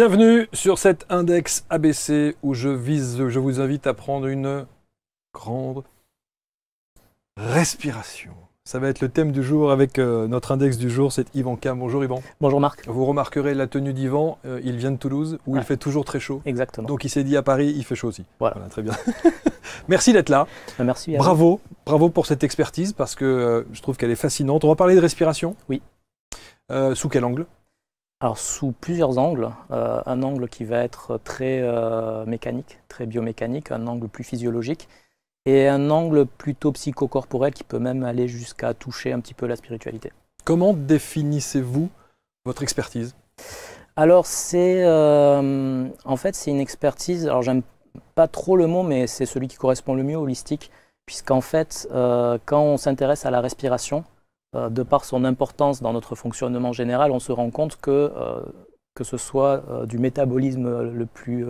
Bienvenue sur cet index ABC où je vise, je vous invite à prendre une grande respiration. Ça va être le thème du jour avec euh, notre index du jour, c'est Yvan Cam. Bonjour Yvan. Bonjour Marc. Vous remarquerez la tenue d'Yvan, euh, il vient de Toulouse où il fait toujours très chaud. Exactement. Donc il s'est dit à Paris, il fait chaud aussi. Voilà, très bien. Merci d'être là. Euh, merci. bravo, bravo pour cette expertise parce que je trouve qu'elle est fascinante. On va parler de respiration. Oui. sous quel angle alors sous plusieurs angles, euh, un angle qui va être très euh, mécanique, très biomécanique, un angle plus physiologique et un angle plutôt psychocorporel qui peut même aller jusqu'à toucher un petit peu la spiritualité. Comment définissez-vous votre expertise Alors c'est euh, en fait c'est une expertise, alors j'aime pas trop le mot mais c'est celui qui correspond le mieux holistique puisqu'en fait quand on s'intéresse à la respiration, euh, de par son importance dans notre fonctionnement général, on se rend compte que euh, que ce soit euh, du métabolisme le plus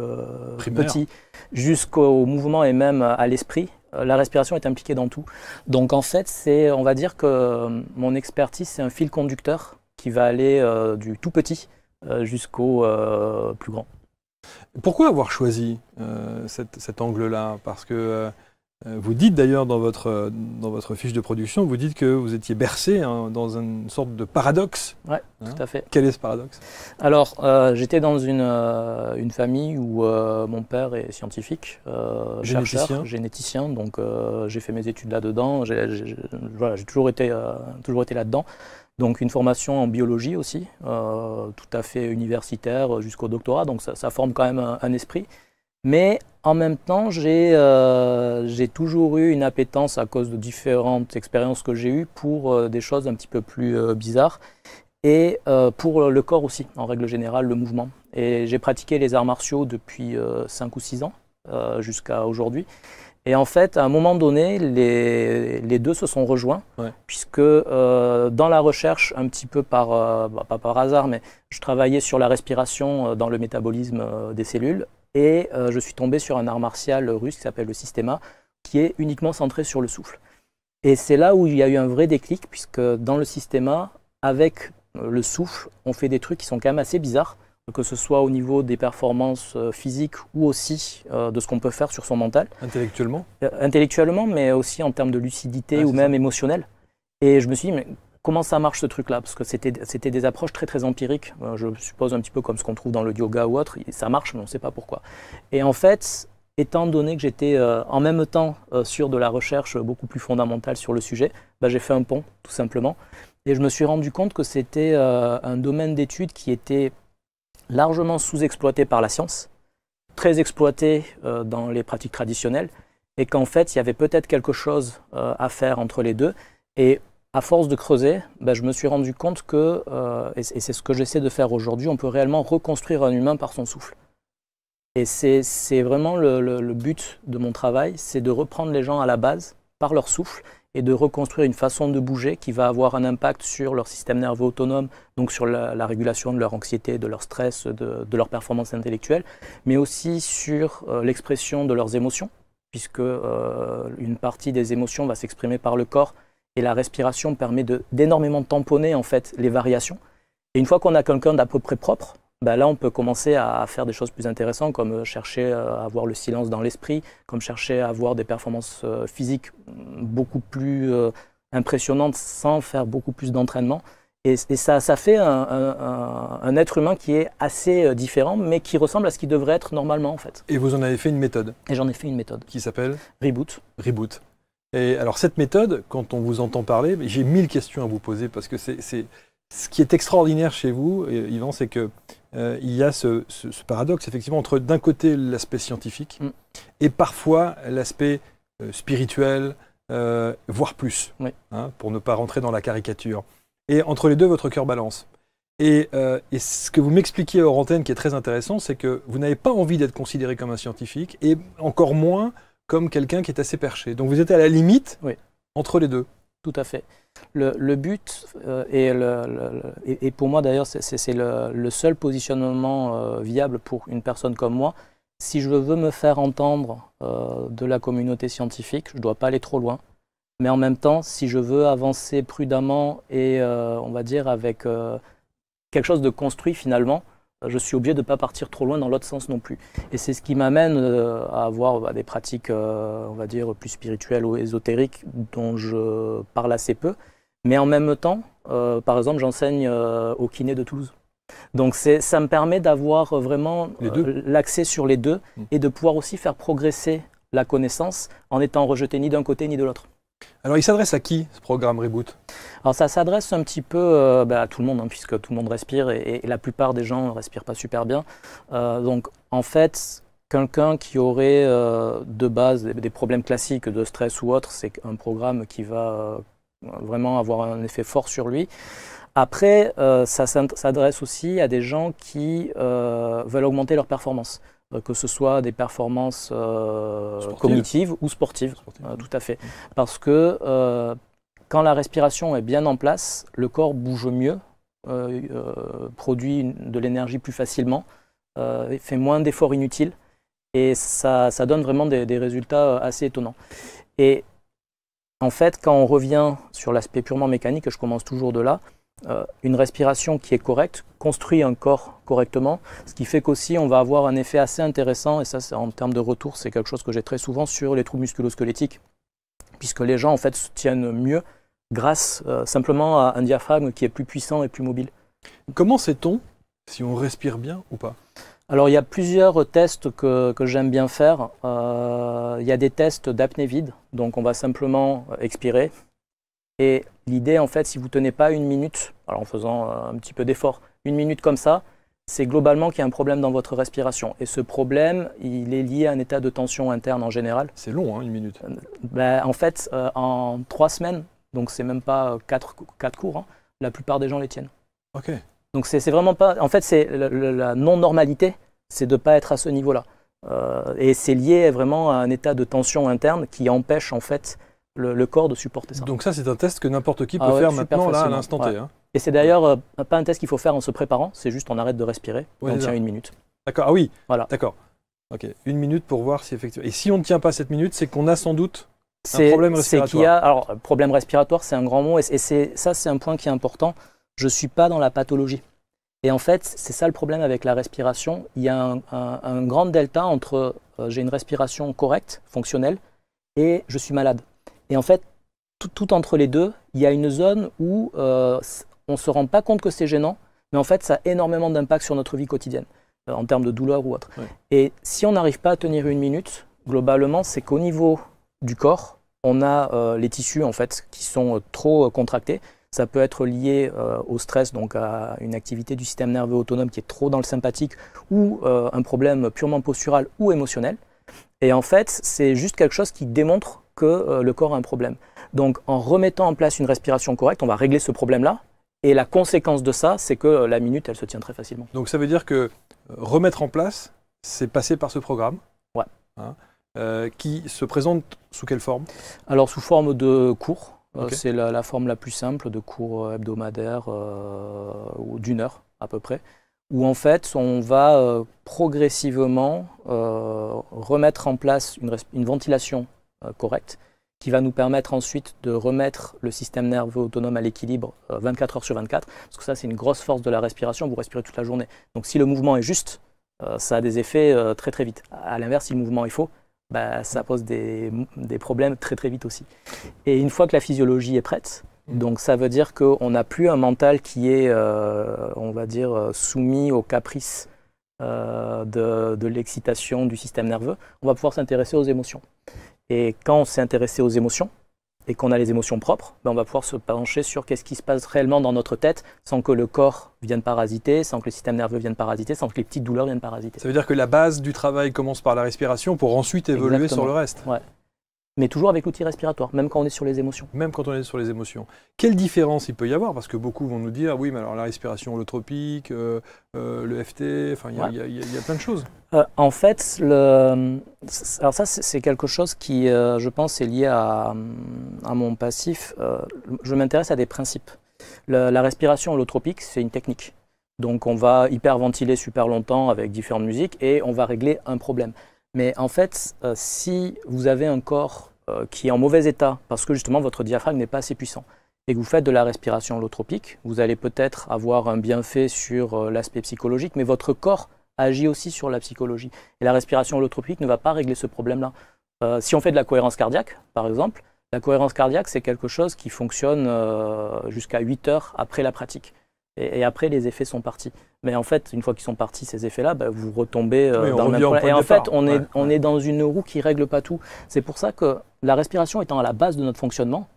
petit jusqu'au mouvement et même à l'esprit. la respiration est impliquée dans tout. Donc en fait, c'est, on va dire que mon expertise, c'est un fil conducteur qui va aller du tout petit jusqu'au plus grand. Pourquoi avoir choisi cet, cet angle-là Parce que euh, vous dites d'ailleurs dans votre, euh, dans votre fiche de production, vous dites que vous étiez bercé hein, dans une sorte de paradoxe. Oui, hein tout à fait. Quel est ce paradoxe Alors, euh, j'étais dans une, une, famille où mon père est scientifique, généticien. Chercheur, généticien, donc j'ai fait mes études là-dedans, j'ai toujours été, toujours été là-dedans. Donc une formation en biologie aussi, tout à fait universitaire jusqu'au doctorat, donc ça, forme quand même un, un esprit. Mais en même temps, euh, j'ai toujours eu une appétence à cause de différentes expériences que j'ai eues pour euh, des choses un petit peu plus euh, bizarres et pour le corps aussi, en règle générale, le mouvement. Et j'ai pratiqué les arts martiaux depuis 5 ou 6 ans jusqu'à aujourd'hui. Et en fait, à un moment donné, les, deux se sont rejoints, puisque dans la recherche, un petit peu par, bah, pas par hasard, mais je travaillais sur la respiration dans le métabolisme des cellules, et euh, je suis tombé sur un art martial russe qui s'appelle le Sistema, qui est uniquement centré sur le souffle. Et c'est là où il y a eu un vrai déclic, puisque dans le Sistema, avec euh, le souffle, on fait des trucs qui sont quand même assez bizarres, que ce soit au niveau des performances euh, physiques ou aussi de ce qu'on peut faire sur son mental. Intellectuellement Intellectuellement, mais aussi en termes de lucidité ou même émotionnel. Et je me suis dit, Comment ça marche ce truc-là Parce que c'était des approches très très empiriques, euh, je suppose un petit peu comme ce qu'on trouve dans le yoga ou autre, ça marche mais on ne sait pas pourquoi. Et en fait, étant donné que j'étais euh, en même temps euh, sur de la recherche beaucoup plus fondamentale sur le sujet, bah, j'ai fait un pont tout simplement. Et je me suis rendu compte que c'était un domaine d'étude qui était largement sous-exploité par la science, très exploité dans les pratiques traditionnelles, et qu'en fait, il y avait peut-être quelque chose à faire entre les deux. Et à force de creuser, bah, je me suis rendu compte que, euh, et c'est ce que j'essaie de faire aujourd'hui, on peut réellement reconstruire un humain par son souffle. Et c'est vraiment le, but de mon travail, c'est de reprendre les gens à la base par leur souffle et de reconstruire une façon de bouger qui va avoir un impact sur leur système nerveux autonome, donc sur la, régulation de leur anxiété, de leur stress, de, leur performance intellectuelle, mais aussi sur euh, l'expression de leurs émotions, puisque euh, une partie des émotions va s'exprimer par le corps, et la respiration permet d'énormément tamponner en fait les variations. Et une fois qu'on a quelqu'un d'à peu près propre, bah là on peut commencer à faire des choses plus intéressantes comme euh, chercher euh, à avoir le silence dans l'esprit, comme chercher à avoir des performances euh, physiques beaucoup plus impressionnantes sans faire beaucoup plus d'entraînement. Et, ça, fait un, être humain qui est assez différent, mais qui ressemble à ce qu'il devrait être normalement en fait. Et vous en avez fait une méthode Et j'en ai fait une méthode. Qui s'appelle Reboot. Reboot. Et alors cette méthode, quand on vous entend parler, j'ai mille questions à vous poser parce que c'est ce qui est extraordinaire chez vous, euh, Yvan, c'est que euh, il y a ce, paradoxe effectivement entre d'un côté l'aspect scientifique mm. et parfois l'aspect euh, spirituel, voire plus, hein, pour ne pas rentrer dans la caricature. Et entre les deux, votre cœur balance. Et, et ce que vous m'expliquiez hors qui est très intéressant, c'est que vous n'avez pas envie d'être considéré comme un scientifique et encore moins comme quelqu'un qui est assez perché. Donc vous êtes à la limite entre les deux. Tout à fait. Le, but, est euh, et, pour moi d'ailleurs, c'est le, seul positionnement euh, viable pour une personne comme moi. Si je veux me faire entendre euh, de la communauté scientifique, je ne dois pas aller trop loin. Mais en même temps, si je veux avancer prudemment et, on va dire, avec quelque chose de construit finalement, je suis obligé de ne pas partir trop loin dans l'autre sens non plus. Et c'est ce qui m'amène euh, à avoir bah, des pratiques, euh, on va dire, plus spirituelles ou ésotériques dont je parle assez peu. Mais en même temps, euh, par exemple, j'enseigne au kiné de Toulouse. Donc ça me permet d'avoir vraiment l'accès sur les deux mmh. et de pouvoir aussi faire progresser la connaissance en étant rejeté ni d'un côté ni de l'autre. Alors il s'adresse à qui ce programme Reboot Alors ça s'adresse un petit peu euh, bah, à tout le monde, hein, puisque tout le monde respire et, la plupart des gens ne respirent pas super bien. Euh, donc en fait, quelqu'un qui aurait euh, de base des, des, problèmes classiques de stress ou autre, c'est un programme qui va vraiment avoir un effet fort sur lui. Après, ça s'adresse aussi à des gens qui veulent augmenter leur performance. Euh, que ce soit des performances euh, cognitives ou sportives, euh, tout à fait. Mm. Parce que quand la respiration est bien en place, le corps bouge mieux, produit de l'énergie plus facilement, fait moins d'efforts inutiles, et ça, donne vraiment des, des, résultats assez étonnants. Et en fait, quand on revient sur l'aspect purement mécanique, et je commence toujours de là, euh, une respiration qui est correcte, construit un corps correctement, ce qui fait qu'aussi on va avoir un effet assez intéressant, et ça c'est en termes de retour c'est quelque chose que j'ai très souvent sur les troubles musculosquelettiques, puisque les gens en fait se tiennent mieux grâce euh, simplement à un diaphragme qui est plus puissant et plus mobile. Comment sait-on si on respire bien ou pas Alors il y a plusieurs tests que, j'aime bien faire. Euh, il y a des tests d'apnée vide, donc on va simplement expirer, et l'idée, en fait, si vous ne tenez pas une minute, alors en faisant euh, un petit peu d'effort, une minute comme ça, c'est globalement qu'il y a un problème dans votre respiration. Et ce problème, il est lié à un état de tension interne en général. C'est long, hein, une minute. Euh, ben, en fait, euh, en trois semaines, donc c'est même pas quatre, cours, hein, la plupart des gens les tiennent. Ok. Donc c'est vraiment pas. En fait, c'est la non-normalité, c'est de ne pas être à ce niveau-là. et c'est lié vraiment à un état de tension interne qui empêche en fait le, corps de supporter ça. Donc ça, c'est un test que n'importe qui ah peut faire maintenant, là, à l'instant T. Hein. Et c'est d'ailleurs euh, pas un test qu'il faut faire en se préparant, c'est juste on arrête de respirer, on tient une minute. D'accord, ah oui, voilà. d'accord. Ok, une minute pour voir si effectivement... Et si on ne tient pas cette minute, c'est qu'on a sans doute un problème respiratoire. a... Alors, problème respiratoire, c'est un grand mot, et, c'est ça, c'est un point qui est important. Je ne suis pas dans la pathologie. Et en fait, c'est ça le problème avec la respiration. Il y a un, grand delta entre euh, j'ai une respiration correcte, fonctionnelle, et je suis malade. Et en fait, tout, entre les deux, il y a une zone où euh, on ne se rend pas compte que c'est gênant, mais en fait, ça a énormément d'impact sur notre vie quotidienne, euh, en termes de douleur ou autre. Et si on n'arrive pas à tenir une minute, globalement, c'est qu'au niveau du corps, on a euh, les tissus en fait qui sont trop contractés. Ça peut être lié au stress, donc à une activité du système nerveux autonome qui est trop dans le sympathique, ou un problème purement postural ou émotionnel. Et en fait, c'est juste quelque chose qui démontre que euh, le corps a un problème. Donc en remettant en place une respiration correcte, on va régler ce problème-là. Et la conséquence de ça, c'est que la minute, elle se tient très facilement. Donc ça veut dire que euh, remettre en place, c'est passer par ce programme. Hein, euh, qui se présente sous quelle forme Alors sous forme de cours. c'est la, forme la plus simple de cours hebdomadaires d'une heure à peu près où en fait on va progressivement remettre en place une, une ventilation euh, correct qui va nous permettre ensuite de remettre le système nerveux autonome à l'équilibre 24 euh, heures sur 24, parce que ça c'est une grosse force de la respiration, vous respirez toute la journée. Donc si le mouvement est juste, euh, ça a des effets très très vite. À l'inverse, si le mouvement est faux, bah, ça pose des, problèmes très très vite aussi. Et une fois que la physiologie est prête, mm. donc ça veut dire qu'on n'a plus un mental qui est, on va dire, soumis aux caprices euh, de, l'excitation du système nerveux, on va pouvoir s'intéresser aux émotions. Et quand on s'est intéressé aux émotions, et qu'on a les émotions propres, ben, on va pouvoir se pencher sur qu'est-ce qui se passe réellement dans notre tête sans que le corps vienne parasiter, sans que le système nerveux vienne parasiter, sans que les petites douleurs viennent parasiter. Ça veut dire que la base du travail commence par la respiration pour ensuite évoluer sur le reste mais toujours avec l'outil respiratoire, même quand on est sur les émotions. Même quand on est sur les émotions. Quelle différence il peut y avoir Parce que beaucoup vont nous dire, ah oui, mais alors la respiration holotropique, euh, euh, le FT, enfin, il y, a plein de choses. Euh, en fait, le... alors ça, c'est quelque chose qui, je pense, est lié à, mon passif. je m'intéresse à des principes. la respiration holotropique, c'est une technique. Donc on va hyperventiler super longtemps avec différentes musiques et on va régler un problème. Mais en fait, euh, si vous avez un corps euh, qui est en mauvais état, parce que justement votre diaphragme n'est pas assez puissant, et que vous faites de la respiration holotropique, vous allez peut-être avoir un bienfait sur euh, l'aspect psychologique, mais votre corps agit aussi sur la psychologie. Et la respiration holotropique ne va pas régler ce problème-là. si on fait de la cohérence cardiaque, par exemple, la cohérence cardiaque, c'est quelque chose qui fonctionne jusqu'à 8 heures après la pratique. et après, les effets sont partis. Mais en fait, une fois qu'ils sont partis, ces effets-là, bah, vous retombez euh, dans le même Et en fait, on, est, dans une roue qui ne règle pas tout. C'est pour ça que la respiration étant à la base de notre fonctionnement,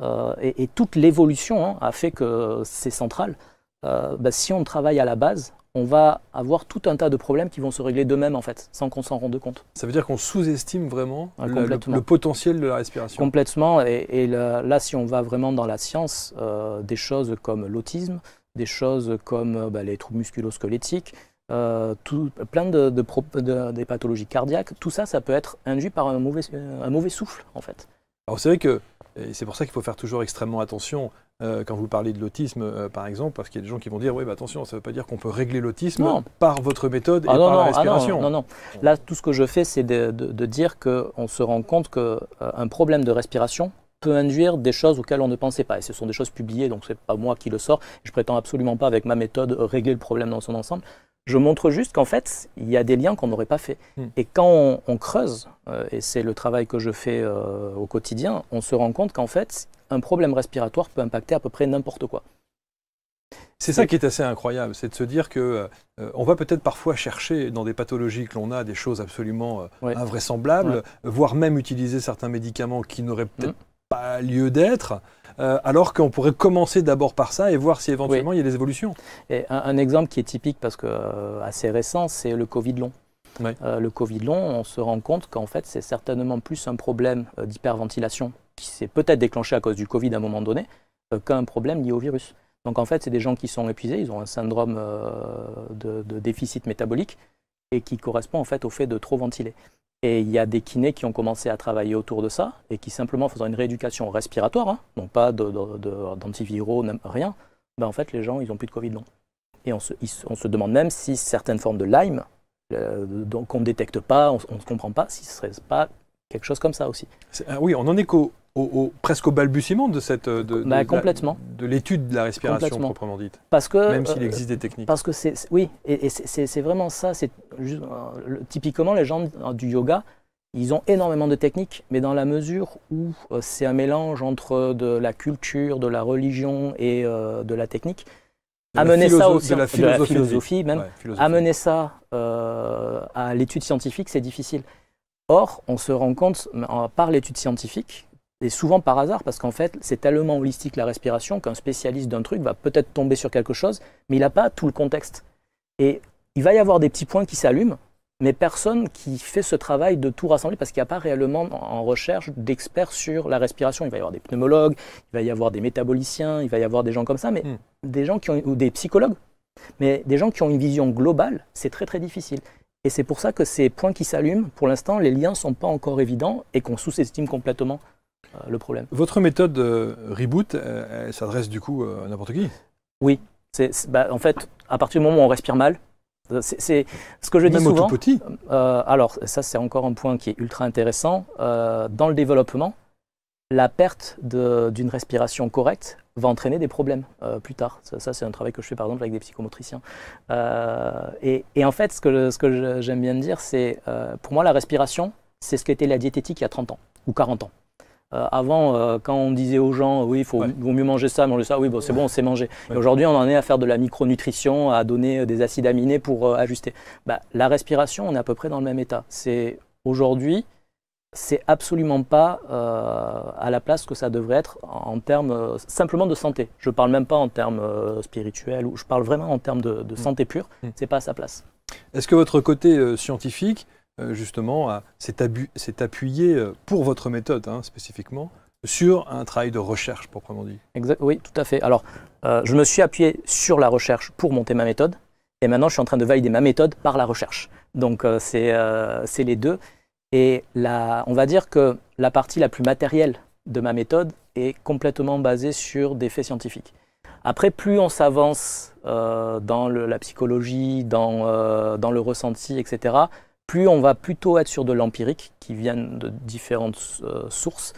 euh, et, toute l'évolution hein, a fait que c'est central, euh, bah, si on travaille à la base, on va avoir tout un tas de problèmes qui vont se régler d'eux-mêmes en fait, sans qu'on s'en rende compte. Ça veut dire qu'on sous-estime vraiment le, potentiel de la respiration. Complètement. Et, là, si on va vraiment dans la science, des choses comme l'autisme, des choses comme euh, bah, les troubles musculosquelettiques, euh, plein de, des pathologies cardiaques, tout ça, ça peut être induit par un mauvais, un mauvais souffle, en fait. Alors c'est vrai que, et c'est pour ça qu'il faut faire toujours extrêmement attention euh, quand vous parlez de l'autisme, euh, par exemple, parce qu'il y a des gens qui vont dire, oui, bah, attention, ça ne veut pas dire qu'on peut régler l'autisme par votre méthode et ah, non, par la ah, respiration. non, non, non, Là, tout ce que je fais, c'est de, dire qu'on se rend compte qu'un problème de respiration peut induire des choses auxquelles on ne pensait pas. Et ce sont des choses publiées, donc ce n'est pas moi qui le sors. Je prétends absolument pas, avec ma méthode, régler le problème dans son ensemble. Je montre juste qu'en fait, il y a des liens qu'on n'aurait pas fait. Hmm. Et quand on, creuse, euh, et c'est le travail que je fais euh, au quotidien, on se rend compte qu'en fait, un problème respiratoire peut impacter à peu près n'importe quoi. C'est ça qui est assez incroyable, c'est de se dire que euh, on va peut-être parfois chercher dans des pathologies que l'on a des choses absolument invraisemblables, voire même utiliser certains médicaments qui n'auraient peut-être hmm lieu d'être. Euh, alors qu'on pourrait commencer d'abord par ça et voir si éventuellement il y a des évolutions. Et un, exemple qui est typique parce que euh, assez récent, c'est le Covid long. Euh, le Covid long, on se rend compte qu'en fait c'est certainement plus un problème d'hyperventilation qui s'est peut-être déclenché à cause du Covid à un moment donné qu'un problème lié au virus. Donc en fait c'est des gens qui sont épuisés, ils ont un syndrome de, de déficit métabolique et qui correspond en fait au fait de trop ventiler. Et il y a des kinés qui ont commencé à travailler autour de ça et qui simplement faisant une rééducation respiratoire, hein, donc pas d'antiviraux, rien, ben, en fait les gens ils n'ont plus de Covid non. Et on se, demande même si certaines formes de Lyme euh, qu'on ne détecte pas, on ne comprend pas, si ce ne serait pas quelque chose comme ça aussi. Euh, oui, on en est qu'au presque au balbutiement de cette euh, de, bah, de l'étude de la respiration proprement dite. Parce que même s'il euh, existe des techniques. Parce que c'est oui et, c'est vraiment ça. C'est typiquement les gens du yoga. Ils ont énormément de techniques, mais dans la mesure où c'est un mélange entre de la culture, de la religion et de la technique, amener ça aussi la philosophie, même, amener ça à l'étude scientifique, c'est difficile. Or, on se rend compte, par l'étude scientifique, et souvent par hasard, parce qu'en fait, c'est tellement holistique la respiration qu'un spécialiste d'un truc va peut-être tomber sur quelque chose, mais il n'a pas tout le contexte. Et il va y avoir des petits points qui s'allument, mais personne qui fait ce travail de tout rassembler, parce qu'il n'y a pas réellement en recherche d'experts sur la respiration. Il va y avoir des pneumologues, il va y avoir des métaboliciens, il va y avoir des gens comme ça, mais hmm. des gens qui ont, ou des psychologues, mais des gens qui ont une vision globale, c'est très très difficile. Et c'est pour ça que ces points qui s'allument, pour l'instant, les liens ne sont pas encore évidents et qu'on sous-estime complètement euh, le problème. Votre méthode euh, reboot, euh, elle s'adresse du coup à n'importe qui Oui. Bah, en fait, à partir du moment où on respire mal, c'est ce que je dis souvent. Au tout petit. alors, ça, c'est encore un point qui est ultra intéressant. dans le développement, la perte d'une respiration correcte va entraîner des problèmes euh, plus tard. Ça, c'est un travail que je fais par exemple avec des psychomotriciens. Euh, et, en fait, ce que, ce que j'aime bien dire, c'est euh, pour moi la respiration, c'est ce qu'était la diététique il y a 30 ans ou 40 ans. avant, quand on disait aux gens, oui, il faut, vaut mieux manger ça, manger ça, oui, bon, c'est bon, on sait manger. Et aujourd'hui, on en est à faire de la micronutrition, à donner des acides aminés pour ajuster. Bah, la respiration, on est à peu près dans le même état. C'est aujourd'hui, c'est absolument pas euh, à la place que ça devrait être en termes euh, simplement de santé. Je ne parle même pas en termes euh, spirituels spirituels, je parle vraiment en termes de, mm. santé pure. Mm. C'est pas à sa place. Est-ce que votre côté scientifique, justement, s'est appuyé pour votre méthode hein, spécifiquement sur un travail de recherche proprement dit Oui, tout à fait. Alors, je me suis appuyé sur la recherche pour monter ma méthode, et maintenant je suis en train de valider ma méthode par la recherche. Donc, c'est les deux. Et on va dire que la partie la plus matérielle de ma méthode est complètement basée sur des faits scientifiques. Après, plus on s'avance euh, dans la psychologie, dans, euh, le ressenti, etc., plus on va plutôt être sur de l'empirique, qui viennent de différentes euh, sources,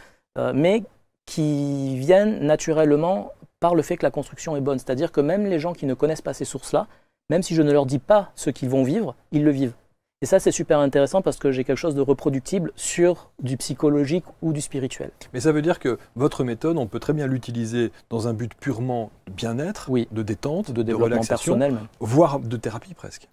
mais qui viennent naturellement par le fait que la construction est bonne. C'est-à-dire que même les gens qui ne connaissent pas ces sources-là, même si je ne leur dis pas ce qu'ils vont vivre, ils le vivent. Et ça, c'est super intéressant parce que j'ai quelque chose de reproductible sur du psychologique ou du spirituel. Mais ça veut dire que votre méthode, on peut très bien l'utiliser dans un but purement bien-être, de détente, de, développement relaxation, personnel, voire de thérapie presque.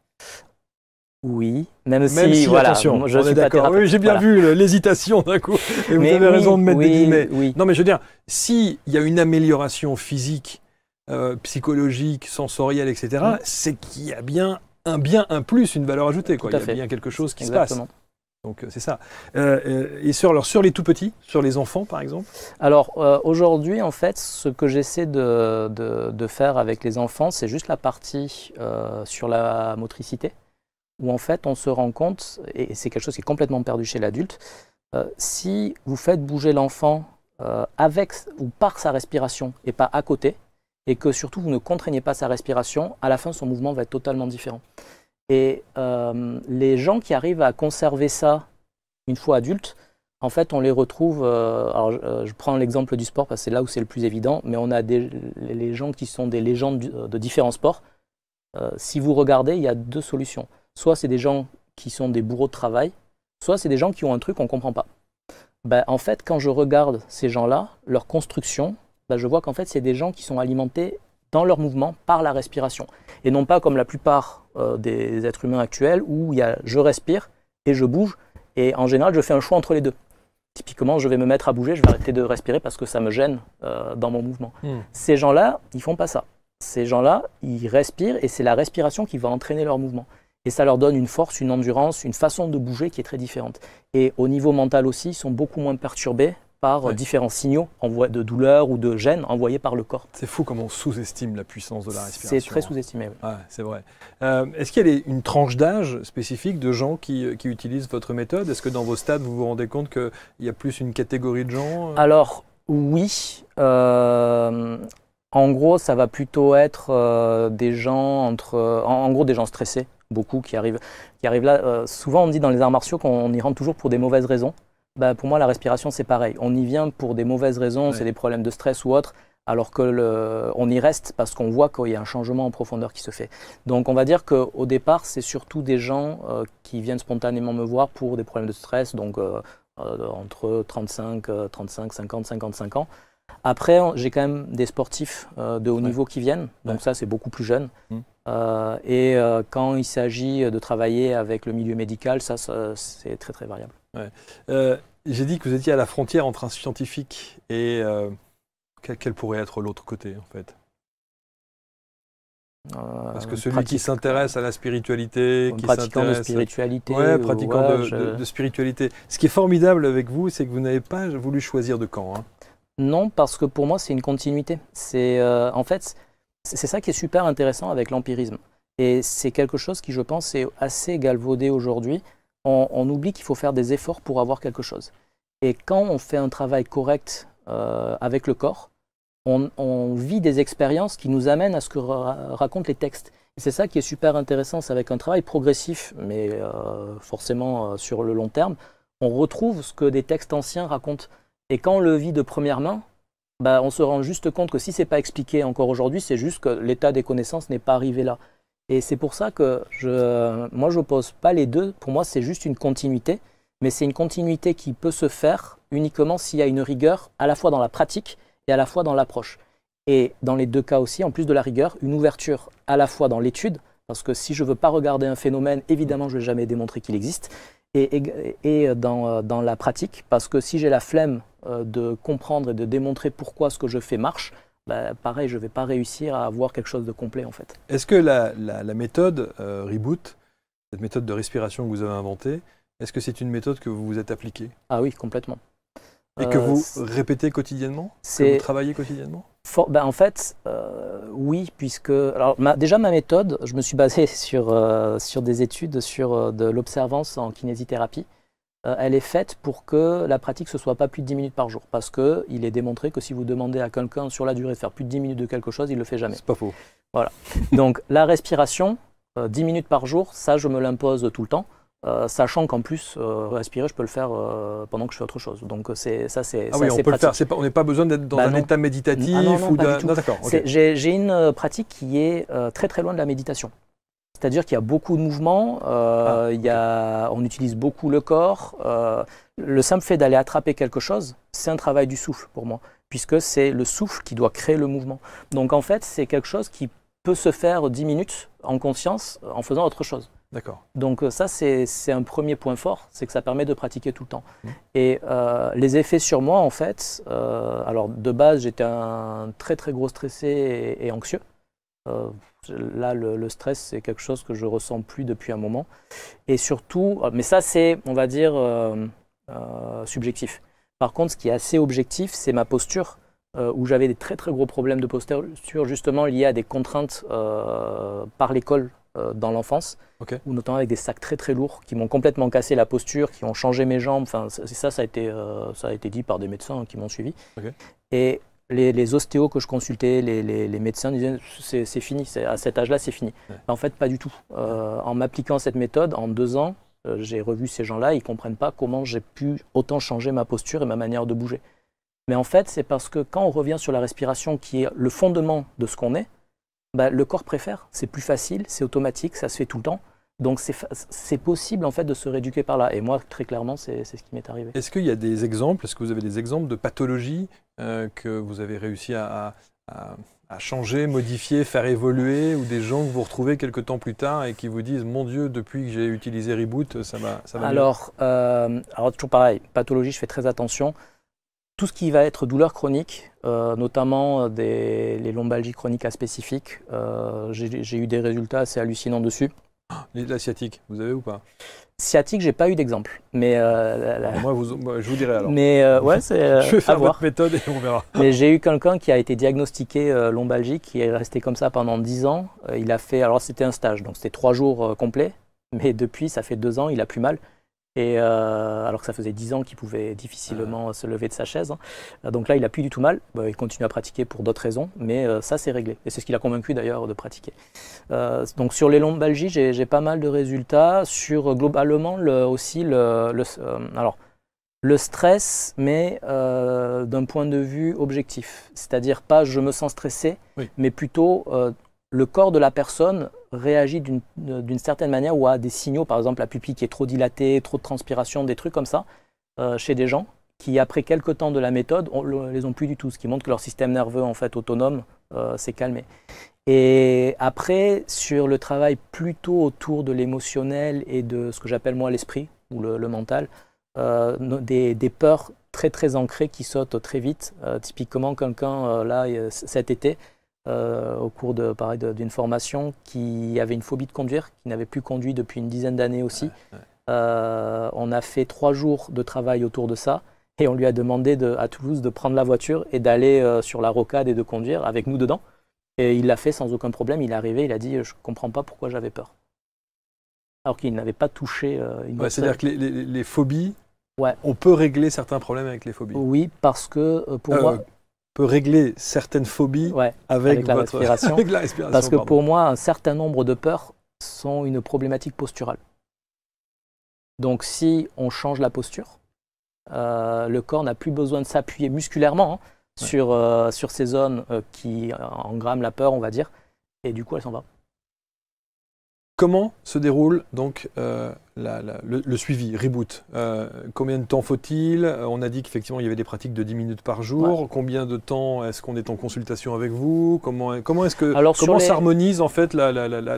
Oui, même, si, voilà, je on suis d'accord. Oui, j'ai bien vu l'hésitation d'un coup. Et vous avez raison de mettre des guillemets. Non, mais je veux dire, s'il y a une amélioration physique, euh, psychologique, sensorielle, etc., hmm. c'est qu'il y a bien un bien, un plus, une valeur ajoutée. Quoi. Il y a bien quelque chose qui se passe. Donc euh, c'est ça. Euh, euh, et sur, sur les tout petits, sur les enfants par exemple Alors aujourd'hui en fait ce que j'essaie de, faire avec les enfants c'est juste la partie sur la motricité où en fait on se rend compte, et c'est quelque chose qui est complètement perdu chez l'adulte, si vous faites bouger l'enfant avec ou par sa respiration et pas à côté, et que surtout vous ne contraignez pas sa respiration, à la fin son mouvement va être totalement différent. Et euh, les gens qui arrivent à conserver ça une fois adultes, en fait, on les retrouve. Euh, alors, euh, je prends l'exemple du sport parce que c'est là où c'est le plus évident, mais on a des, les gens qui sont des légendes de différents sports. si vous regardez, il y a deux solutions. Soit c'est des gens qui sont des bourreaux de travail, soit c'est des gens qui ont un truc qu'on ne comprend pas. Ben, en fait, quand je regarde ces gens-là, leur construction, bah, je vois qu'en fait, c'est des gens qui sont alimentés dans leur mouvement par la respiration. Et non pas comme la plupart euh, des êtres humains actuels où il y a je respire et je bouge. Et en général, je fais un choix entre les deux. Typiquement, je vais me mettre à bouger, je vais arrêter de respirer parce que ça me gêne euh, dans mon mouvement. Hmm. Ces gens-là, ils font pas ça. Ces gens-là, ils respirent et c'est la respiration qui va entraîner leur mouvement. Et ça leur donne une force, une endurance, une façon de bouger qui est très différente. Et au niveau mental aussi, ils sont beaucoup moins perturbés par différents signaux de douleur ou de gêne envoyés par le corps. C'est fou comment on sous-estime la puissance de la respiration. C'est très hein. sous-estimé, c'est vrai. Euh, est-ce qu'il y a une tranche d'âge spécifique de gens euh, qui, utilisent votre méthode Est-ce que dans vos stades, vous vous rendez compte qu'il y a plus une catégorie de gens euh? Alors, oui. en gros, ça va plutôt être des gens entre, gros, des gens stressés, beaucoup qui arrivent, qui arrivent là. souvent, on dit dans les arts martiaux qu'on y rentre toujours pour des mauvaises raisons. Bah, pour moi, la respiration, c'est pareil. On y vient pour des mauvaises raisons, c'est des problèmes de stress ou autre, alors que le, on y reste parce qu'on voit qu'il y a un changement en profondeur qui se fait. Donc, on va dire qu'au départ, c'est surtout des gens euh, qui viennent spontanément me voir pour des problèmes de stress, donc euh, euh, entre 35, 35, 50, 55 ans. Après, j'ai quand même des sportifs de haut niveau qui viennent, donc ça, c'est beaucoup plus jeune. Mmh. et quand il s'agit de travailler avec le milieu médical, ça c'est très très variable. Euh, j'ai dit que vous étiez à la frontière entre un scientifique et euh, quel, pourrait être l'autre côté en fait euh, Parce que celui qui s'intéresse à la spiritualité, qui pratiquant de spiritualité, pratiquant de, spiritualité. Ce qui est formidable avec vous, c'est que vous n'avez pas voulu choisir de camp. Hein. Non, parce que pour moi, c'est une continuité. C'est en fait, c'est ça qui est super intéressant avec l'empirisme. Et c'est quelque chose qui, je pense, est assez galvaudé aujourd'hui on, oublie qu'il faut faire des efforts pour avoir quelque chose. Et quand on fait un travail correct euh, avec le corps, on, vit des expériences qui nous amènent à ce que racontent les textes. C'est ça qui est super intéressant, c'est avec un travail progressif, mais euh, forcément euh, sur le long terme, on retrouve ce que des textes anciens racontent. Et quand on le vit de première main, bah, on se rend juste compte que si ce n'est pas expliqué encore aujourd'hui, c'est juste que l'état des connaissances n'est pas arrivé là. Et c'est pour ça que moi, je n'oppose pas les deux. Pour moi, c'est juste une continuité. Mais c'est une continuité qui peut se faire uniquement s'il y a une rigueur à la fois dans la pratique et à la fois dans l'approche. Et dans les deux cas aussi, en plus de la rigueur, une ouverture à la fois dans l'étude, parce que si je ne veux pas regarder un phénomène, évidemment, je ne vais jamais démontrer qu'il existe, et, dans, la pratique, parce que si j'ai la flemme euh, de comprendre et de démontrer pourquoi ce que je fais marche, bah, pareil, je ne vais pas réussir à avoir quelque chose de complet en fait. Est-ce que la, méthode euh, Reboot, cette méthode de respiration que vous avez inventée, est-ce que c'est une méthode que vous vous êtes appliquée Ah oui, complètement. Et que euh, vous répétez quotidiennement Que vous travaillez quotidiennement ben, En fait, euh, oui, puisque. Alors, déjà, ma méthode, je me suis basé sur, sur des études sur de l'observance en kinésithérapie. Euh, elle est faite pour que la pratique ne soit pas plus de 10 minutes par jour. Parce qu'il est démontré que si vous demandez à quelqu'un sur la durée de faire plus de 10 minutes de quelque chose, il ne le fait jamais. C'est pas faux. Voilà. Donc la respiration, 10 euh, minutes par jour, ça je me l'impose tout le temps. Euh, sachant qu'en plus, respirer, je peux le faire pendant que je fais autre chose. Donc ça, c'est ah oui, on peut le faire. Pas, on n'est pas besoin d'être dans bah un état méditatif ah non, non, J'ai une pratique qui est très très loin de la méditation. C'est-à-dire qu'il y a beaucoup de mouvements, euh, ah, on utilise beaucoup le corps. Euh, le simple fait d'aller attraper quelque chose, c'est un travail du souffle pour moi, puisque c'est le souffle qui doit créer le mouvement. Donc en fait, c'est quelque chose qui peut se faire 10 minutes en conscience euh, en faisant autre chose. D'accord. Donc ça, c'est un premier point fort, c'est que ça permet de pratiquer tout le temps. Mmh. Et les effets sur moi, en fait, alors de base, j'étais un très très gros stressé et, anxieux. Euh, Là, le, stress, c'est quelque chose que je ressens plus depuis un moment. Et surtout, euh, mais ça, c'est, on va dire, euh, euh, subjectif. Par contre, ce qui est assez objectif, c'est ma posture, où j'avais des très très gros problèmes de posture, justement liés à des contraintes par l'école dans l'enfance, ou notamment avec des sacs très très lourds qui m'ont complètement cassé la posture, qui ont changé mes jambes. Enfin, ça, ça a été, ça a été dit par des médecins hein, qui m'ont suivi. Et les, ostéos que je consultais, les, médecins disaient c'est fini, à cet âge-là c'est fini. En fait, pas du tout. Euh, en m'appliquant cette méthode, en deux ans, euh, j'ai revu ces gens-là, ils ne comprennent pas comment j'ai pu autant changer ma posture et ma manière de bouger. Mais en fait, c'est parce que quand on revient sur la respiration, qui est le fondement de ce qu'on est, bah, le corps préfère. C'est plus facile, c'est automatique, ça se fait tout le temps. Donc c'est possible en fait de se rééduquer par là. Et moi, très clairement, c'est ce qui m'est arrivé. Est-ce qu'il y a des exemples, est-ce que vous avez des exemples de pathologies euh, que vous avez réussi à, changer, modifier, faire évoluer, ou des gens que vous retrouvez quelques temps plus tard et qui vous disent Mon Dieu, depuis que j'ai utilisé Reboot, ça va, alors, euh, alors, toujours pareil, pathologie, je fais très attention. Tout ce qui va être douleur chronique, euh, notamment des, les lombalgies chroniques aspécifiques, j'ai eu des résultats assez hallucinants dessus. La sciatique, vous avez ou pas Sciatique, j'ai pas eu d'exemple, mais euh, moi, je vous dirai alors. Mais euh, ouais, c'est je vais euh, faire votre méthode et on verra. Mais j'ai eu quelqu'un qui a été diagnostiqué lombalgique, qui est resté comme ça pendant 10 ans. il a fait, alors c'était un stage, donc c'était trois jours complets, mais depuis, ça fait deux ans, il a plus mal. Et euh, alors que ça faisait 10 ans qu'il pouvait difficilement se lever de sa chaise. Hein. Donc là, il n'a plus du tout mal. Bah, il continue à pratiquer pour d'autres raisons, mais euh, ça, c'est réglé. Et c'est ce qu'il a convaincu d'ailleurs de pratiquer. Euh, donc sur les lombalgies, j'ai pas mal de résultats. Sur globalement aussi le, alors, le stress, mais d'un point de vue objectif. C'est-à-dire pas je me sens stressé, mais plutôt le corps de la personne réagit d'une euh, certaine manière ou à des signaux, par exemple la pupille qui est trop dilatée, trop de transpiration, des trucs comme ça, euh, chez des gens qui, après quelques temps de la méthode, on, les ont plus du tout, ce qui montre que leur système nerveux en fait autonome euh, s'est calmé. Et après, sur le travail plutôt autour de l'émotionnel et de ce que j'appelle moi l'esprit ou le, mental, des, des, peurs très très ancrées qui sautent très vite. typiquement, quelqu'un là cet été, euh, au cours d'une formation qui avait une phobie de conduire, qui n'avait plus conduit depuis une dizaine d'années aussi. Euh, on a fait trois jours de travail autour de ça et on lui a demandé à Toulouse de prendre la voiture et d'aller euh, sur la rocade et de conduire avec nous dedans. Et il l'a fait sans aucun problème. Il est arrivé, il a dit je comprends pas pourquoi j'avais peur. Alors qu'il n'avait pas touché une ouais, C'est-à-dire que les phobies, on peut régler certains problèmes avec les phobies. Oui, parce que pour moi peut régler certaines phobies avec, la votre... respiration. Parce que pour moi, un certain nombre de peurs sont une problématique posturale. Donc si on change la posture, euh, le corps n'a plus besoin de s'appuyer musculairement hein, sur, euh, sur ces zones euh, qui engramment la peur, on va dire, et du coup, elle s'en va. Comment se déroule donc euh, le, suivi, reboot euh, Combien de temps faut-il euh, On a dit qu'effectivement il y avait des pratiques de 10 minutes par jour. Combien de temps est-ce qu'on est en consultation avec vous Comment, comment est que comment s'harmonise en fait la,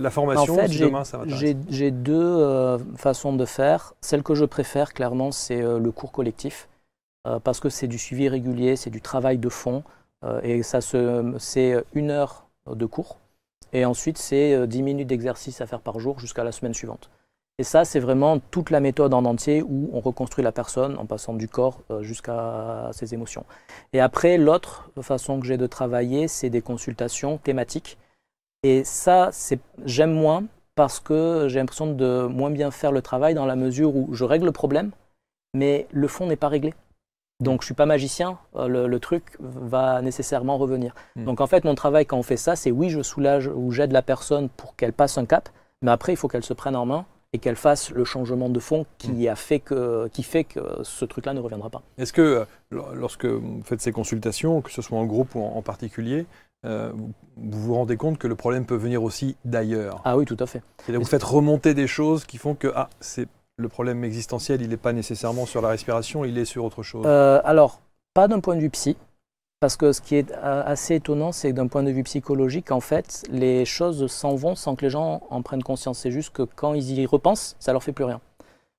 formation en fait, J'ai deux façons de faire. Celle que je préfère clairement c'est le cours collectif parce que c'est du suivi régulier, c'est du travail de fond et ça c'est une heure de cours et ensuite, c'est 10 euh, minutes d'exercice à faire par jour jusqu'à la semaine suivante. Et ça, c'est vraiment toute la méthode en entier où on reconstruit la personne en passant du corps euh, jusqu'à ses émotions. Et après, l'autre façon que j'ai de travailler, c'est des consultations thématiques. Et ça, j'aime moins parce que j'ai l'impression de moins bien faire le travail dans la mesure où je règle le problème, mais le fond n'est pas réglé. Donc je ne suis pas magicien, euh, le, truc va nécessairement revenir. Hmm. Donc en fait, mon travail quand on fait ça, c'est oui, je soulage ou j'aide la personne pour qu'elle passe un cap, mais après, il faut qu'elle se prenne en main et qu'elle fasse le changement de fond qui, hmm. a fait, que, qui fait que ce truc-là ne reviendra pas. Est-ce que euh, lorsque vous faites ces consultations, que ce soit en groupe ou en, particulier, euh, vous vous rendez compte que le problème peut venir aussi d'ailleurs Ah oui, tout à fait. vous faites remonter des choses qui font que ah, c'est le problème existentiel, il n'est pas nécessairement sur la respiration, il est sur autre chose. Euh, alors, pas d'un point de vue psy, parce que ce qui est euh, assez étonnant, c'est que d'un point de vue psychologique, en fait, les choses s'en vont sans que les gens en prennent conscience. C'est juste que quand ils y repensent, ça leur fait plus rien.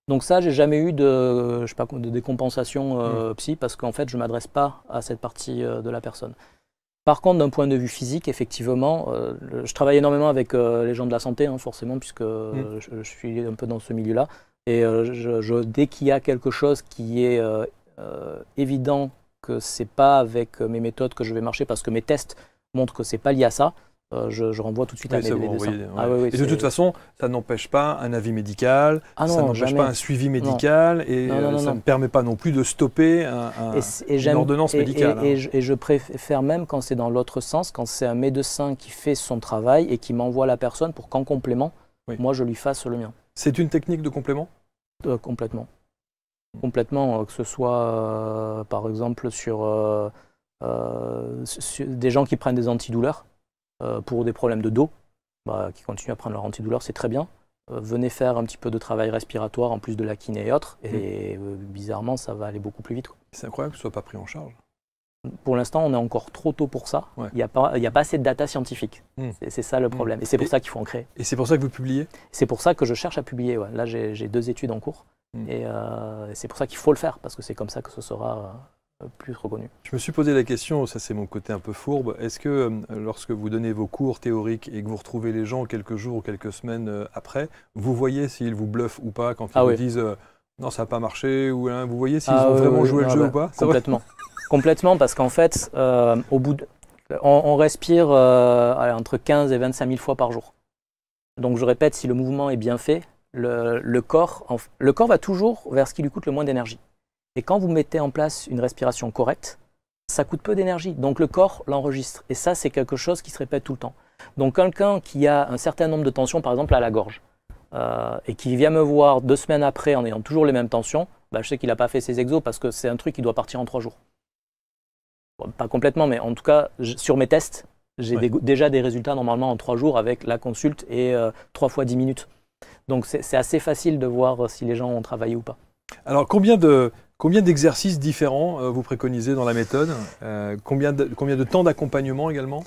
Donc ça, j'ai jamais eu de, je sais pas, de décompensation euh, hmm. psy parce qu'en fait, je ne m'adresse pas à cette partie de la personne. Par contre, d'un point de vue physique, effectivement, je travaille énormément avec les gens de la santé, hein, forcément, puisque hmm. je, suis un peu dans ce milieu-là. Et euh, je, dès qu'il y a quelque chose qui est euh, euh, évident que c'est pas avec mes méthodes que je vais marcher parce que mes tests montrent que c'est pas lié à ça, je, renvoie tout de suite à mes médecins. Ah et de toute façon, ça n'empêche pas un avis médical, ah ça n'empêche pas un suivi médical, et ça ne permet pas non plus de stopper un, une ordonnance médicale. Hein. et, je, préfère même quand c'est dans l'autre sens, quand c'est un médecin qui fait son travail et qui m'envoie la personne pour qu'en complément, moi je lui fasse le mien. C'est une technique de complément euh, Complètement. Complètement, euh, que ce soit euh, par exemple sur, des gens qui prennent des antidouleurs pour des problèmes de dos, bah, qui continuent à prendre leur antidouleur, c'est très bien. venez faire un petit peu de travail respiratoire en plus de la kiné et autres, mm. et bizarrement, ça va aller beaucoup plus vite. C'est incroyable que ce soit pas pris en charge. Pour l'instant, on est encore trop tôt pour ça. Il n'y a, pas, a pas assez de data scientifique. Hmm. C'est ça le problème. Et c'est pour ça qu'il faut en créer. Et c'est pour ça que vous publiez C'est pour ça que je cherche à publier. Là, j'ai deux études en cours. Hmm. Euh, et c'est pour ça qu'il faut le faire, parce que c'est comme ça que ce sera euh, plus reconnu. Je me suis posé la question, ça c'est mon côté un peu fourbe, est-ce que euh, lorsque vous donnez vos cours théoriques et que vous retrouvez les gens quelques jours ou quelques semaines après, vous voyez s'ils vous bluffent ou pas quand ils ah vous disent non, ça n'a pas marché, ou vous voyez s'ils ah ont vraiment joué le jeu ah ou pas bah, Complètement. complètement, parce qu'en fait, euh, au bout on, respire euh, entre 15 et 25 000 fois par jour. Donc je répète, si le mouvement est bien fait, le, corps, le corps va toujours vers ce qui lui coûte le moins d'énergie. Et quand vous mettez en place une respiration correcte, ça coûte peu d'énergie. Donc le corps l'enregistre. Et ça, c'est quelque chose qui se répète tout le temps. Donc quelqu'un qui a un certain nombre de tensions, par exemple à la gorge, euh, et qui vient me voir deux semaines après en ayant toujours les mêmes tensions, bah, je sais qu'il n'a pas fait ses exos parce que c'est un truc qui doit partir en trois jours. pas complètement, mais en tout cas, sur mes tests, j'ai déjà des résultats normalement en trois jours avec la consulte et euh, trois fois dix minutes. Donc c'est assez facile de voir euh, si les gens ont travaillé ou pas. Alors combien de, d'exercices différents vous préconisez dans la méthode combien, de, temps d'accompagnement également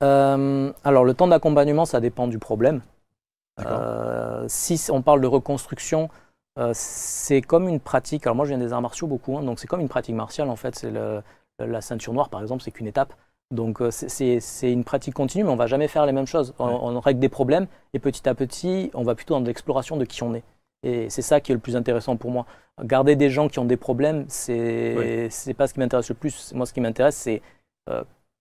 Alors le temps d'accompagnement, ça dépend du problème. Euh, si on parle de reconstruction, euh, c'est comme une pratique. Alors moi, je viens des arts martiaux beaucoup, hein, donc c'est comme une pratique martiale en fait. C'est la ceinture noire, par exemple, c'est qu'une étape. Donc euh, c'est une pratique continue, mais on va jamais faire les mêmes choses. On, règle des problèmes et petit à petit, on va plutôt dans l'exploration de qui on est. Et c'est ça qui est le plus intéressant pour moi. Garder des gens qui ont des problèmes, c'est pas ce qui m'intéresse le plus. Moi, ce qui m'intéresse, c'est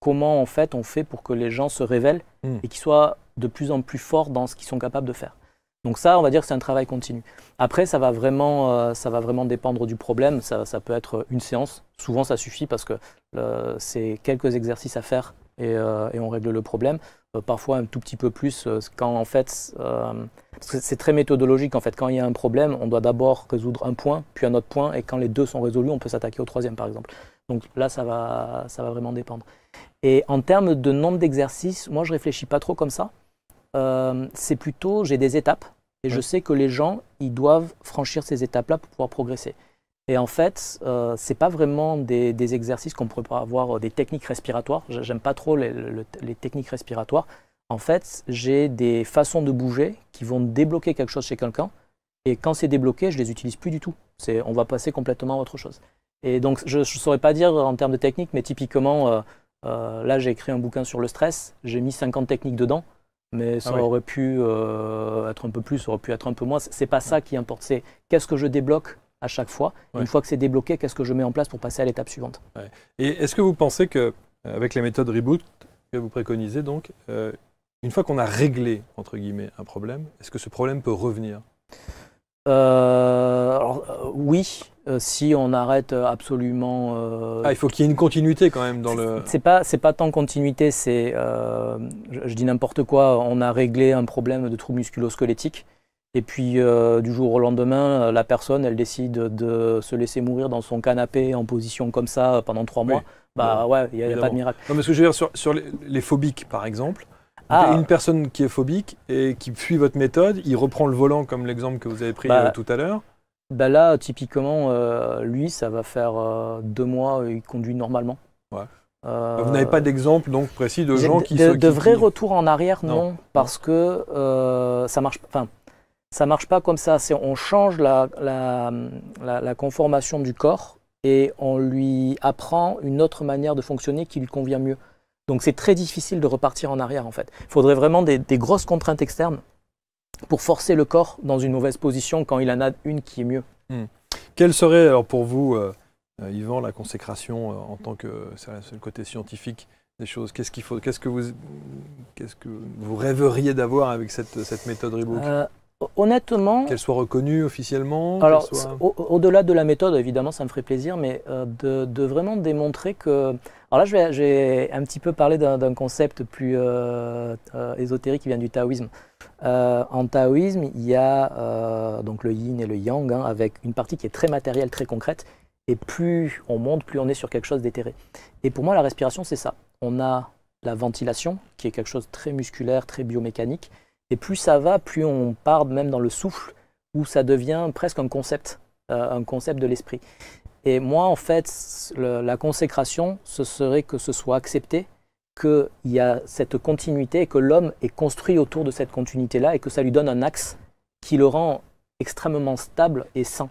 comment en fait on fait pour que les gens se révèlent hmm. et qu'ils soient de plus en plus fort dans ce qu'ils sont capables de faire. Donc ça, on va dire que c'est un travail continu. Après, ça va vraiment, euh, ça va vraiment dépendre du problème. Ça, peut être une séance. Souvent, ça suffit parce que c'est quelques exercices à faire et, euh, on règle le problème. Euh, parfois, un tout petit peu plus quand en fait, c'est très méthodologique. En fait, quand il y a un problème, on doit d'abord résoudre un point, puis un autre point, et quand les deux sont résolus, on peut s'attaquer au troisième, par exemple. Donc là, ça va, ça va vraiment dépendre. Et en termes de nombre d'exercices, moi, je réfléchis pas trop comme ça. Euh, c'est plutôt j'ai des étapes et je sais que les gens, ils doivent franchir ces étapes-là pour pouvoir progresser. Et en fait, euh, c'est pas vraiment des, exercices qu'on pourrait avoir, euh, des techniques respiratoires. J'aime pas trop les, techniques respiratoires. En fait, j'ai des façons de bouger qui vont débloquer quelque chose chez quelqu'un. Et quand c'est débloqué, je les utilise plus du tout. on va passer complètement à autre chose. Et donc, je ne saurais pas dire en termes de technique, mais typiquement, euh, là, j'ai écrit un bouquin sur le stress. J'ai mis 50 techniques dedans mais ah ça aurait pu euh, être un peu plus, ça aurait pu être un peu moins. C'est pas ça qui importe, c'est qu'est-ce que je débloque à chaque fois. Une fois que c'est débloqué, qu'est-ce que je mets en place pour passer à l'étape suivante. Et est-ce que vous pensez que, euh, avec les méthodes reboot que vous préconisez, donc, euh, une fois qu'on a réglé entre guillemets un problème, est-ce que ce problème peut revenir alors, oui, euh, si on arrête euh, absolument. Euh, ah, il faut qu'il y ait une continuité quand même dans le. C'est pas, c'est pas tant continuité, c'est, je, dis n'importe quoi. On a réglé un problème de trouble musculo et puis du jour au lendemain, la personne, elle décide de se laisser mourir dans son canapé en position comme ça pendant trois mois. bah ouais, il n'y a, pas de miracle. Non, mais ce que je veux dire sur, sur les, phobiques, par exemple. Ah, une personne qui est phobique et qui suit votre méthode, il reprend le volant comme l'exemple que vous avez pris bah, tout à l'heure. Bah là, typiquement, euh, lui, ça va faire euh, deux mois, euh, il conduit normalement. Vous n'avez pas d'exemple donc précis de gens qui de, vrais retours en arrière, non, parce que ça marche. Enfin, ça marche pas comme ça. on change la, conformation du corps et on lui apprend une autre manière de fonctionner qui lui convient mieux. Donc c'est très difficile de repartir en arrière en fait. Il faudrait vraiment des grosses contraintes externes pour forcer le corps dans une mauvaise position quand il en a une qui est mieux. Hmm. Quelle serait alors pour vous, euh, euh, Yvan, la consécration euh, en tant que c'est le côté scientifique des choses Qu'est-ce qu'il faut Qu'est-ce que vous rêveriez d'avoir avec cette, méthode Reebok Honnêtement. Qu'elle soit reconnue officiellement Alors, au-delà de la méthode, évidemment, ça me ferait plaisir, mais euh, de, vraiment démontrer que. Alors là, j'ai un petit peu parlé d'un concept plus euh, euh, ésotérique qui vient du taoïsme. en taoïsme, il y a donc le yin et le yang, hein, avec une partie qui est très matérielle, très concrète, et plus on monte, plus on est sur quelque chose d'éthéré. Et pour moi, la respiration, c'est ça. On a la ventilation, qui est quelque chose de très musculaire, très biomécanique et plus ça va, plus on part même dans le souffle, où ça devient presque un concept, euh, un concept de l'esprit. Et moi, en fait, la consécration, ce serait que ce soit accepté, qu'il y a cette continuité, et que l'homme est construit autour de cette continuité-là, et que ça lui donne un axe qui le rend extrêmement stable et sain.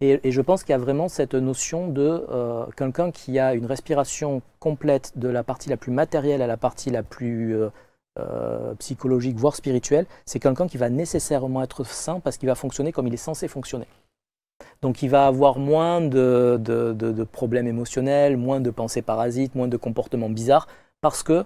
Et, je pense qu'il y a vraiment cette notion de euh, quelqu'un qui a une respiration complète de la partie la plus matérielle à la partie la plus euh, euh, psychologique, voire spirituel, c'est quelqu'un qui va nécessairement être sain parce qu'il va fonctionner comme il est censé fonctionner. Donc il va avoir moins de, de problèmes émotionnels, moins de pensées parasites, moins de comportements bizarres, parce que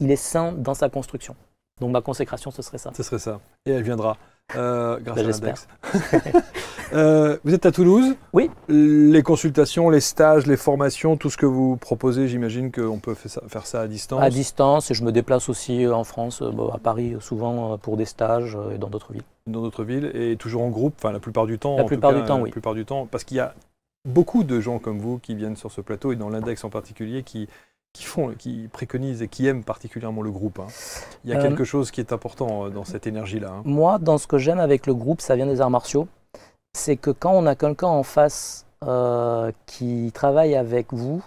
il est sain dans sa construction. Donc ma consécration, ce serait ça. Ce serait ça. Et elle viendra euh, grâce ben, à euh, vous êtes à Toulouse Oui. Les consultations, les stages, les formations, tout ce que vous proposez, j'imagine qu'on peut faire ça, à distance À distance, et je me déplace aussi euh, en France, euh, bah, à Paris souvent pour des stages et dans d'autres villes. Dans d'autres villes, et toujours en groupe, enfin la plupart du temps. La plupart du temps, oui. La plupart du temps, parce qu'il y a beaucoup de gens comme vous qui viennent sur ce plateau et dans l'index en particulier qui, qui font, qui préconisent et qui aiment particulièrement le groupe. Hein. Il y a euh, quelque chose qui est important euh, dans cette énergie-là. Hein. Moi, dans ce que j'aime avec le groupe, ça vient des arts martiaux, c'est que quand on a quelqu'un en face euh, qui travaille avec vous,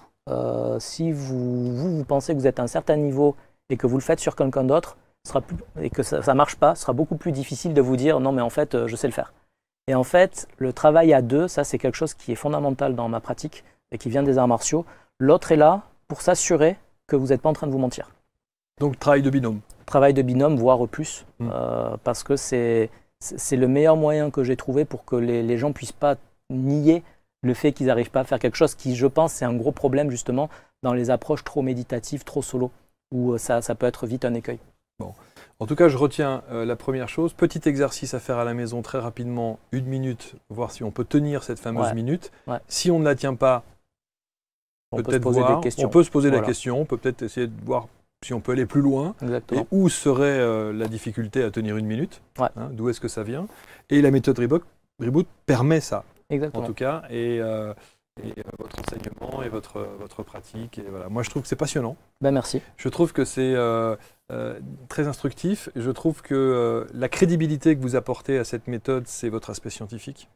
si vous, vous, pensez que vous êtes à un certain niveau et que vous le faites sur quelqu'un d'autre, sera plus, et que ça ne marche pas, ce sera beaucoup plus difficile de vous dire non mais en fait je sais le faire. Et en fait, le travail à deux, ça c'est quelque chose qui est fondamental dans ma pratique et qui vient des arts martiaux. L'autre est là, pour s'assurer que vous n'êtes pas en train de vous mentir. Donc travail de binôme. Travail de binôme, voire plus, hmm. euh, parce que c'est le meilleur moyen que j'ai trouvé pour que les, les gens puissent pas nier le fait qu'ils n'arrivent pas à faire quelque chose qui, je pense, c'est un gros problème justement dans les approches trop méditatives, trop solo, où euh, ça, ça peut être vite un écueil. Bon. En tout cas, je retiens euh, la première chose. Petit exercice à faire à la maison très rapidement, une minute, voir si on peut tenir cette fameuse minute. Si on ne la tient pas, on peut, se poser la question, on peut peut-être essayer de voir si on peut aller plus loin. Et où serait euh, la difficulté à tenir une minute hein, D'où est-ce que ça vient Et la méthode Reboot, permet ça. En tout cas, et, euh, euh, votre enseignement et votre, votre pratique. Moi, je trouve que c'est passionnant. Ben, merci. Je trouve que c'est très instructif. Je trouve que la crédibilité que vous apportez à cette méthode, c'est votre aspect scientifique.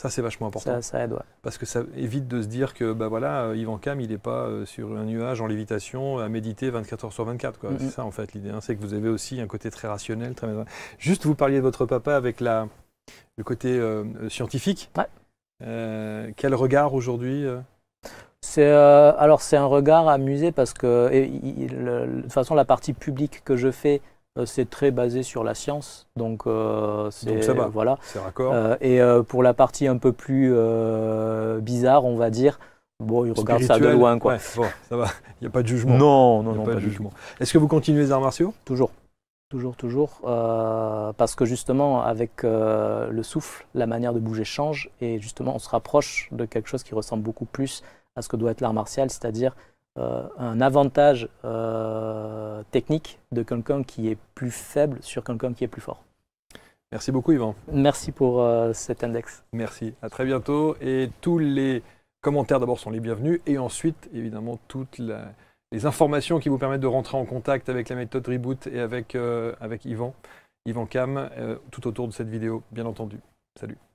Ça, c'est vachement important. Ça, Parce que ça évite de se dire que bah voilà, Yvan euh, Cam, il n'est pas euh, sur un nuage en lévitation à méditer 24 heures sur 24. Quoi. Mm-hmm. C'est ça, en fait, l'idée. Hein. C'est que vous avez aussi un côté très rationnel. Très... Juste, vous parliez de votre papa avec la... le côté euh, scientifique. quel regard aujourd'hui c'est alors c'est un regard amusé parce que de toute façon la partie publique que je fais euh, c'est très basé sur la science. Donc, euh, c'est voilà. Euh, et euh, pour la partie un peu plus bizarre, on va dire, bon, il regarde ça de loin. Quoi. il n'y a pas de jugement. Non, non, non, jugement. Est-ce que vous continuez les arts martiaux Toujours. Toujours, toujours. parce que justement, avec le souffle, la manière de bouger change. Et justement, on se rapproche de quelque chose qui ressemble beaucoup plus à ce que doit être l'art martial, c'est-à-dire euh, un avantage euh, technique de quelqu'un qui est plus faible sur quelqu'un qui est plus fort. Merci beaucoup Yvan. Merci pour euh, cet index. Merci, à très bientôt. Et tous les commentaires d'abord sont les bienvenus et ensuite évidemment toutes les informations qui vous permettent de rentrer en contact avec la méthode Reboot et avec, avec Yvan, Yvan Cam, tout autour de cette vidéo bien entendu. Salut.